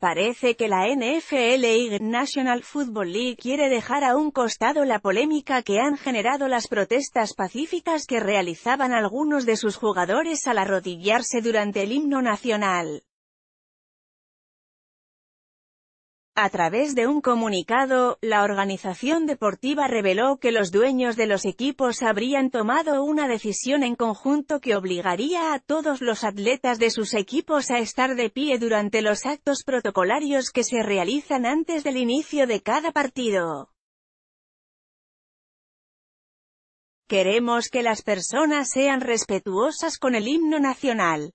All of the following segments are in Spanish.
parece que la NFL y National Football League quiere dejar a un costado la polémica que han generado las protestas pacíficas que realizaban algunos de sus jugadores al arrodillarse durante el himno nacional. A través de un comunicado, la organización deportiva reveló que los dueños de los equipos habrían tomado una decisión en conjunto que obligaría a todos los atletas de sus equipos a estar de pie durante los actos protocolarios que se realizan antes del inicio de cada partido. Queremos que las personas sean respetuosas con el himno nacional.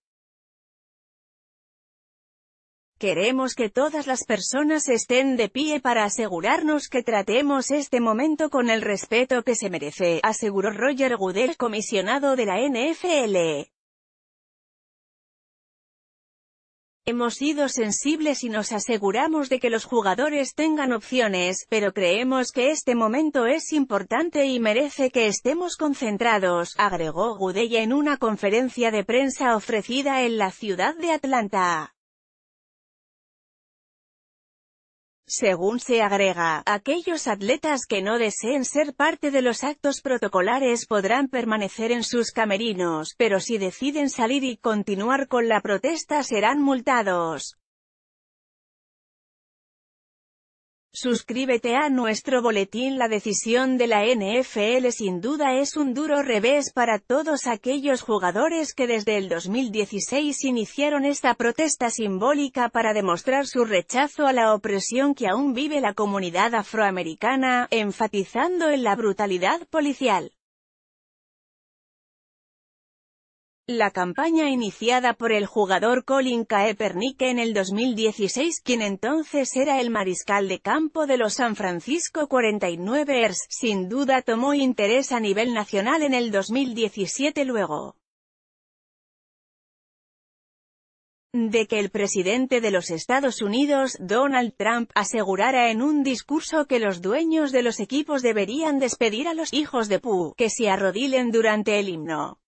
Queremos que todas las personas estén de pie para asegurarnos que tratemos este momento con el respeto que se merece, aseguró Roger Goodell, comisionado de la NFL. Hemos sido sensibles y nos aseguramos de que los jugadores tengan opciones, pero creemos que este momento es importante y merece que estemos concentrados, agregó Gudella en una conferencia de prensa ofrecida en la ciudad de Atlanta. según se agrega, aquellos atletas que no deseen ser parte de los actos protocolares podrán permanecer en sus camerinos, pero si deciden salir y continuar con la protesta serán multados. Suscríbete a nuestro boletín La decisión de la NFL sin duda es un duro revés para todos aquellos jugadores que desde el 2016 iniciaron esta protesta simbólica para demostrar su rechazo a la opresión que aún vive la comunidad afroamericana, enfatizando en la brutalidad policial. La campaña iniciada por el jugador Colin Kaepernick en el 2016, quien entonces era el mariscal de campo de los San Francisco 49ers, sin duda tomó interés a nivel nacional en el 2017 luego de que el presidente de los Estados Unidos, Donald Trump, asegurara en un discurso que los dueños de los equipos deberían despedir a los hijos de Pooh, que se arrodilen durante el himno.